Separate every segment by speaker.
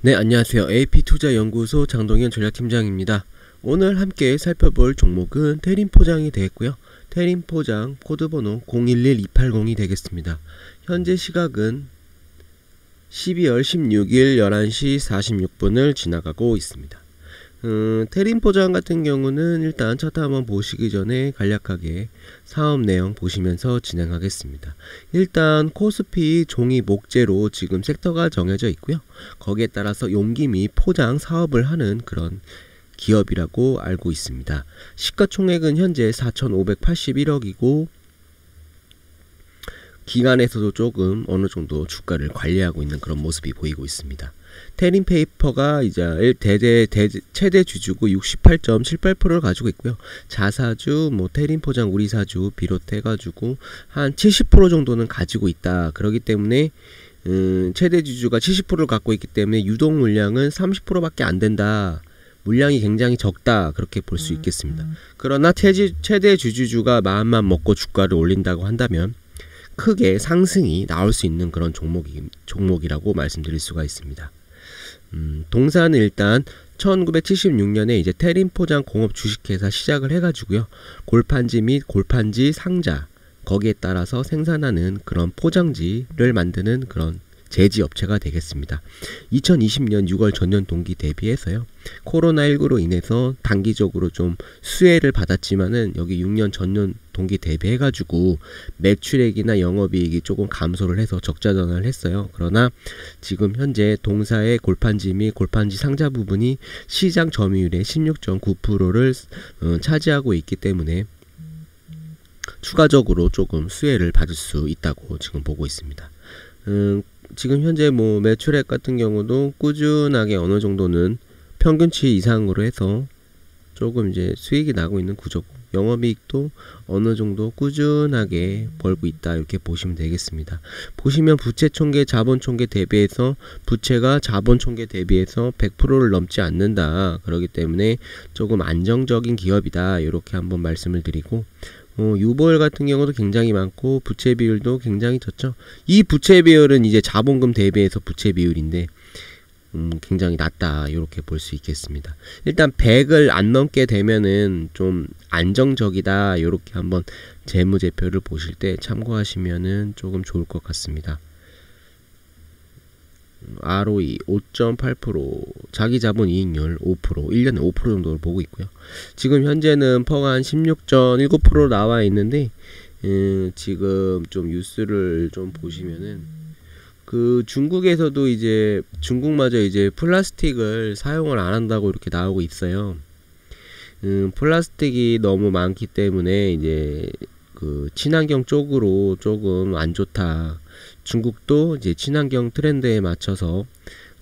Speaker 1: 네, 안녕하세요. AP투자연구소 장동현 전략팀장입니다. 오늘 함께 살펴볼 종목은 테린 포장이 되겠고요. 테린 포장 코드번호 011280이 되겠습니다. 현재 시각은 12월 16일 11시 46분을 지나가고 있습니다. 음, 테린 포장 같은 경우는 일단 차트 한번 보시기 전에 간략하게 사업 내용 보시면서 진행하겠습니다. 일단 코스피 종이 목재로 지금 섹터가 정해져 있고요. 거기에 따라서 용기 및 포장 사업을 하는 그런 기업이라고 알고 있습니다. 시가총액은 현재 4,581억이고 기간에서도 조금 어느 정도 주가를 관리하고 있는 그런 모습이 보이고 있습니다. 테린 페이퍼가 이제 대대, 대대 최대 주주고 68.78%를 가지고 있고요. 자사주, 뭐 테린 포장 우리사주 비롯해 가지고 한 70% 정도는 가지고 있다. 그러기 때문에 음, 최대 주주가 70%를 갖고 있기 때문에 유동 물량은 30%밖에 안 된다. 물량이 굉장히 적다 그렇게 볼수 음, 있겠습니다. 음. 그러나 최지, 최대 주주주가 마음만 먹고 주가를 올린다고 한다면 크게 상승이 나올 수 있는 그런 종목이, 종목이라고 말씀드릴 수가 있습니다. 음, 동사는 일단 1976년에 이제 테린포장 공업 주식회사 시작을 해가지고요. 골판지 및 골판지 상자 거기에 따라서 생산하는 그런 포장지를 만드는 그런 제지 업체가 되겠습니다. 2020년 6월 전년 동기 대비해서요. 코로나19로 인해서 단기적으로 좀 수혜를 받았지만은 여기 6년 전년 동기 대비해가지고 매출액이나 영업이익이 조금 감소를 해서 적자 전환을 했어요. 그러나 지금 현재 동사의 골판지 및 골판지 상자 부분이 시장 점유율의 16.9%를 어, 차지하고 있기 때문에 추가적으로 조금 수혜를 받을 수 있다고 지금 보고 있습니다. 음, 지금 현재 뭐 매출액 같은 경우도 꾸준하게 어느 정도는 평균치 이상으로 해서 조금 이제 수익이 나고 있는 구조고 영업이익도 어느 정도 꾸준하게 벌고 있다 이렇게 보시면 되겠습니다. 보시면 부채총계 자본총계 대비해서 부채가 자본총계 대비해서 100%를 넘지 않는다. 그렇기 때문에 조금 안정적인 기업이다 이렇게 한번 말씀을 드리고 어, 유보율 같은 경우도 굉장히 많고 부채 비율도 굉장히 좋죠. 이 부채 비율은 이제 자본금 대비해서 부채 비율인데 음, 굉장히 낮다 이렇게 볼 수 있겠습니다. 일단 100을 안 넘게 되면은 좀 안정적이다 이렇게 한번 재무제표를 보실 때 참고하시면은 조금 좋을 것 같습니다. ROE 5.8%, 자기자본 이익률 5%, 1년에 5% 정도를 보고 있고요. 지금 현재는 퍼가 한 16.19% 나와 있는데 음, 지금 좀 뉴스를 좀 보시면은 그 중국에서도 이제 중국마저 이제 플라스틱을 사용을 안 한다고 이렇게 나오고 있어요. 음, 플라스틱이 너무 많기 때문에 이제 그 친환경 쪽으로 조금 안 좋다. 중국도 이제 친환경 트렌드에 맞춰서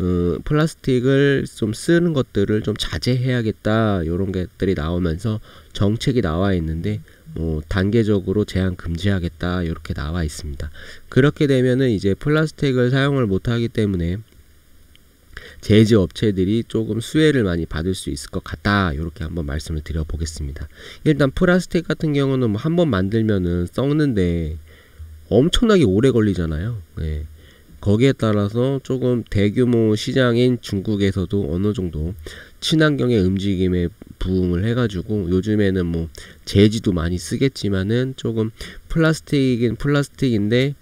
Speaker 1: 어, 플라스틱을 좀 쓰는 것들을 좀 자제해야겠다 이런 것들이 나오면서 정책이 나와 있는데 어, 단계적으로 제한 금지하겠다 이렇게 나와 있습니다. 그렇게 되면은 이제 플라스틱을 사용을 못하기 때문에 제지 업체들이 조금 수혜를 많이 받을 수 있을 것 같다 이렇게 한번 말씀을 드려보겠습니다. 일단 플라스틱 같은 경우는 뭐 한번 만들면은 썩는데 엄청나게 오래 걸리잖아요. 예. 거기에 따라서 조금 대규모 시장인 중국에서도 어느 정도 친환경의 움직임에 부응을 해가지고 요즘에는 뭐 재지도 많이 쓰겠지만은 조금 플라스틱인 플라스틱인데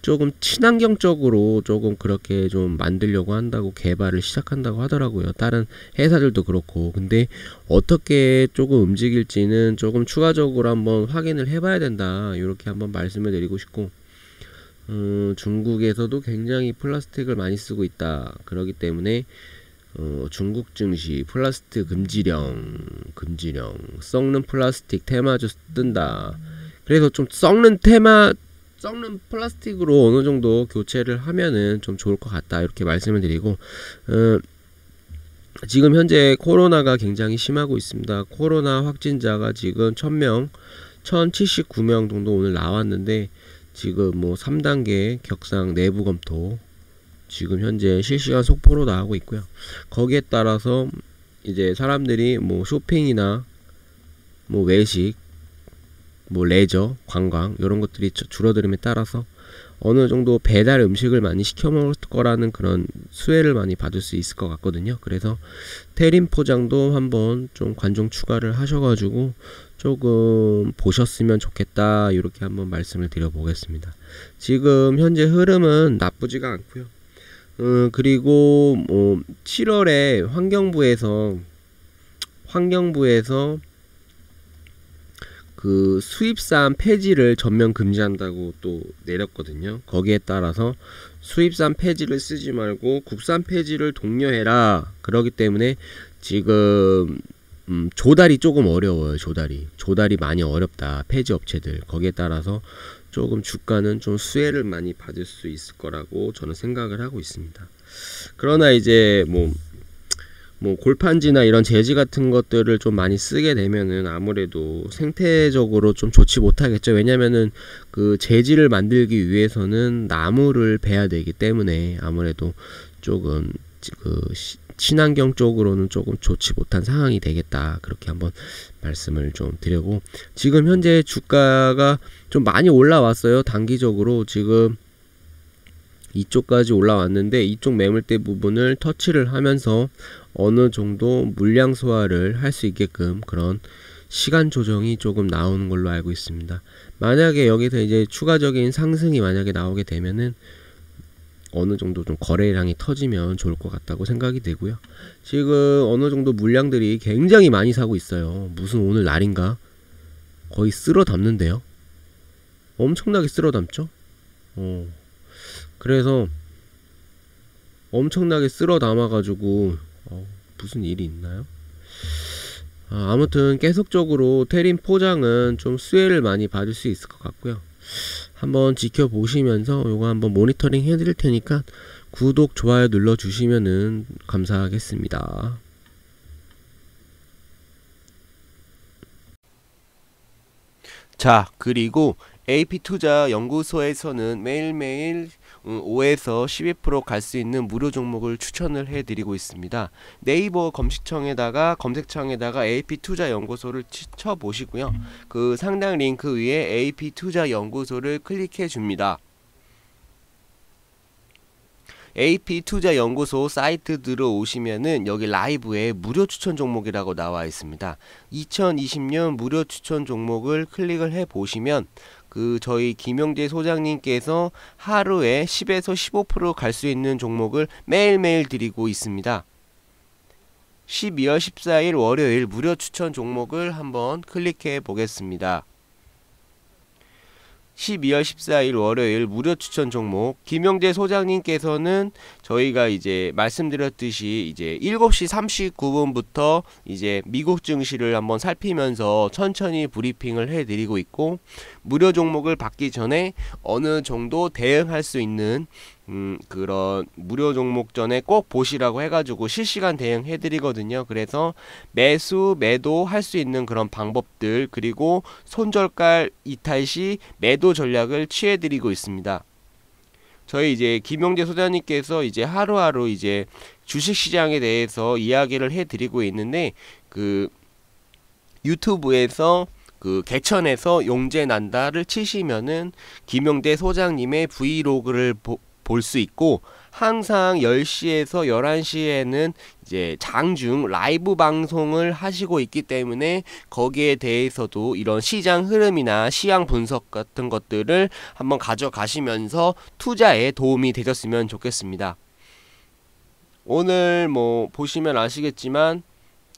Speaker 1: 조금 친환경적으로 조금 그렇게 좀 만들려고 한다고 개발을 시작한다고 하더라고요. 다른 회사들도 그렇고. 근데 어떻게 조금 움직일지는 조금 추가적으로 한번 확인을 해봐야 된다. 이렇게 한번 말씀을 드리고 싶고. 음, 중국에서도 굉장히 플라스틱을 많이 쓰고 있다. 그러기 때문에 어, 중국 증시 플라스틱 금지령 금지령 썩는 플라스틱 테마주 뜬다. 그래서 좀 썩는 테마 썩는 플라스틱으로 어느 정도 교체를 하면은 좀 좋을 것 같다 이렇게 말씀을 드리고 어, 지금 현재 코로나가 굉장히 심하고 있습니다. 코로나 확진자가 지금 1000명, 1079명 정도 오늘 나왔는데 지금 뭐 3단계 격상 내부 검토 지금 현재 실시간 속보로 나가고 있고요. 거기에 따라서 이제 사람들이 뭐 쇼핑이나 뭐 외식, 뭐 레저, 관광 이런 것들이 줄어들음에 따라서 어느 정도 배달 음식을 많이 시켜 먹을 거라는 그런 수혜를 많이 받을 수 있을 것 같거든요. 그래서 테림 포장도 한번 좀관중 추가를 하셔가지고 조금 보셨으면 좋겠다 이렇게 한번 말씀을 드려보겠습니다. 지금 현재 흐름은 나쁘지가 않고요. 음, 그리고 뭐 7월에 환경부에서 환경부에서 그 수입산 폐지를 전면 금지한다고 또 내렸거든요. 거기에 따라서 수입산 폐지를 쓰지 말고 국산 폐지를 독려해라. 그러기 때문에 지금 음, 조달이 조금 어려워요. 조달이 조달이 많이 어렵다. 폐지 업체들 거기에 따라서 조금 주가는 좀 수혜를 많이 받을 수 있을 거라고 저는 생각을 하고 있습니다. 그러나 이제 뭐뭐 뭐 골판지나 이런 재지 같은 것들을 좀 많이 쓰게 되면은 아무래도 생태적으로 좀 좋지 못하겠죠. 왜냐면은 그 재지를 만들기 위해서는 나무를 베야 되기 때문에 아무래도 조금 그 시, 친환경 쪽으로는 조금 좋지 못한 상황이 되겠다. 그렇게 한번 말씀을 좀 드리고 지금 현재 주가가 좀 많이 올라왔어요. 단기적으로 지금 이쪽까지 올라왔는데 이쪽 매물대 부분을 터치를 하면서 어느 정도 물량 소화를 할 수 있게끔 그런 시간 조정이 조금 나오는 걸로 알고 있습니다. 만약에 여기서 이제 추가적인 상승이 만약에 나오게 되면은 어느 정도 좀 거래량이 터지면 좋을 것 같다고 생각이 되고요. 지금 어느 정도 물량들이 굉장히 많이 사고 있어요. 무슨 오늘 날인가? 거의 쓸어 담는데요. 엄청나게 쓸어 담죠? 어. 그래서 엄청나게 쓸어 담아가지고 어, 무슨 일이 있나요? 아, 아무튼 계속적으로 테린 포장은 좀 수혜를 많이 받을 수 있을 것 같고요. 한번 지켜보시면서 요거 한번 모니터링 해드릴 테니까 구독, 좋아요 눌러주시면은 감사하겠습니다. 자, 그리고 AP투자연구소에서는 매일매일 5에서 음, 12%갈 수 있는 무료 종목을 추천을 해드리고 있습니다. 네이버 검색창에다가 검색창에다가 AP투자연구소를 쳐보시고요. 그 상단 링크 위에 AP투자연구소를 클릭해 줍니다. AP투자연구소 사이트 들어오시면은 여기 라이브에 무료 추천 종목이라고 나와 있습니다. 2020년 무료 추천 종목을 클릭을 해 보시면 그 저희 김영재 소장님께서 하루에 10에서 15%갈 수 있는 종목을 매일매일 드리고 있습니다. 12월 14일 월요일 무료 추천 종목을 한번 클릭해 보겠습니다. 12월 14일 월요일 무료 추천 종목 김영재 소장님께서는 저희가 이제 말씀드렸듯이 이제 7시 39분부터 이제 미국 증시를 한번 살피면서 천천히 브리핑을 해 드리고 있고 무료 종목을 받기 전에 어느 정도 대응할 수 있는 음, 그런 무료 종목전에 꼭 보시라고 해가지고 실시간 대응해드리거든요. 그래서 매수, 매도 할 수 있는 그런 방법들, 그리고 손절갈 이탈 시 매도 전략을 취해드리고 있습니다. 저희 이제 김용재 소장님께서 이제 하루하루 이제 주식시장에 대해서 이야기를 해드리고 있는데 그 유튜브에서 그 개천에서 용재 난다를 치시면은 김용재 소장님의 브이로그를 보, 볼수 있고 항상 10시에서 11시에는 이제 장중 라이브 방송을 하시고 있기 때문에 거기에 대해서도 이런 시장 흐름이나 시향 분석 같은 것들을 한번 가져가시면서 투자에 도움이 되셨으면 좋겠습니다. 오늘 뭐 보시면 아시겠지만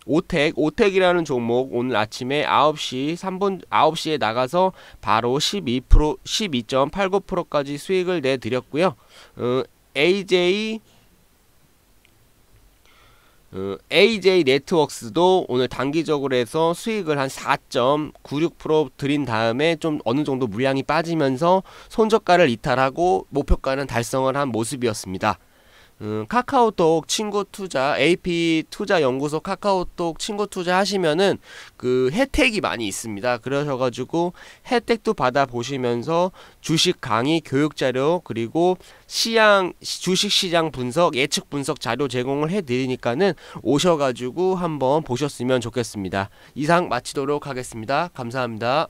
Speaker 1: 오텍, 오텍이라는 종목 오늘 아침에 9시 3분 9시에 나가서 바로 12% 12.89%까지 수익을 내드렸고요. 어, AJ 어, AJ 네트웍스도 오늘 단기적으로 해서 수익을 한 4.96% 드린 다음에 좀 어느 정도 물량이 빠지면서 손저가를 이탈하고 목표가는 달성을 한 모습이었습니다. 음, 카카오톡 친구 투자 AP 투자 연구소 카카오톡 친구 투자 하시면은 그 혜택이 많이 있습니다. 그러셔가지고 혜택도 받아 보시면서 주식 강의 교육 자료 그리고 시향 주식 시장 분석 예측 분석 자료 제공을 해드리니까는 오셔가지고 한번 보셨으면 좋겠습니다. 이상 마치도록 하겠습니다. 감사합니다.